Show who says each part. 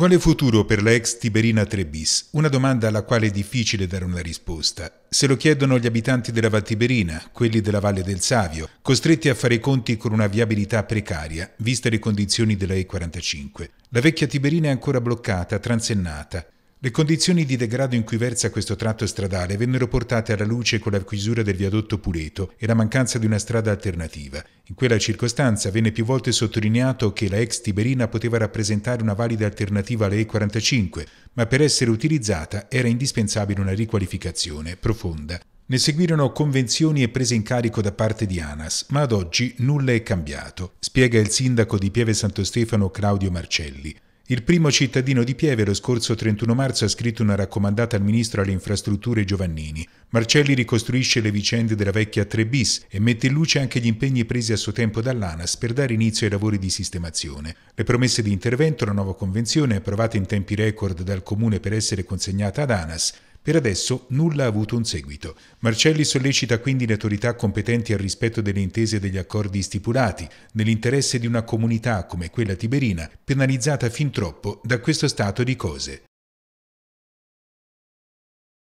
Speaker 1: Quale futuro per la ex Tiberina 3 bis? Una domanda alla quale è difficile dare una risposta. Se lo chiedono gli abitanti della Val Tiberina, quelli della Valle del Savio, costretti a fare i conti con una viabilità precaria, viste le condizioni della E45. La vecchia Tiberina è ancora bloccata, transennata. Le condizioni di degrado in cui versa questo tratto stradale vennero portate alla luce con la chiusura del viadotto Puleto e la mancanza di una strada alternativa. In quella circostanza venne più volte sottolineato che la ex Tiberina poteva rappresentare una valida alternativa alle E45, ma per essere utilizzata era indispensabile una riqualificazione profonda. Ne seguirono convenzioni e prese in carico da parte di ANAS, ma ad oggi nulla è cambiato, spiega il sindaco di Pieve Santo Stefano Claudio Marcelli. Il primo cittadino di Pieve lo scorso 31 marzo ha scritto una raccomandata al ministro alle infrastrutture Giovannini. Marcelli ricostruisce le vicende della vecchia 3 bis e mette in luce anche gli impegni presi a suo tempo dall'ANAS per dare inizio ai lavori di sistemazione. Le promesse di intervento, la nuova convenzione approvata in tempi record dal comune per essere consegnata ad ANAS, per adesso nulla ha avuto un seguito. Marcelli sollecita quindi le autorità competenti al rispetto delle intese e degli accordi stipulati, nell'interesse di una comunità come quella tiberina, penalizzata fin troppo da questo stato di cose.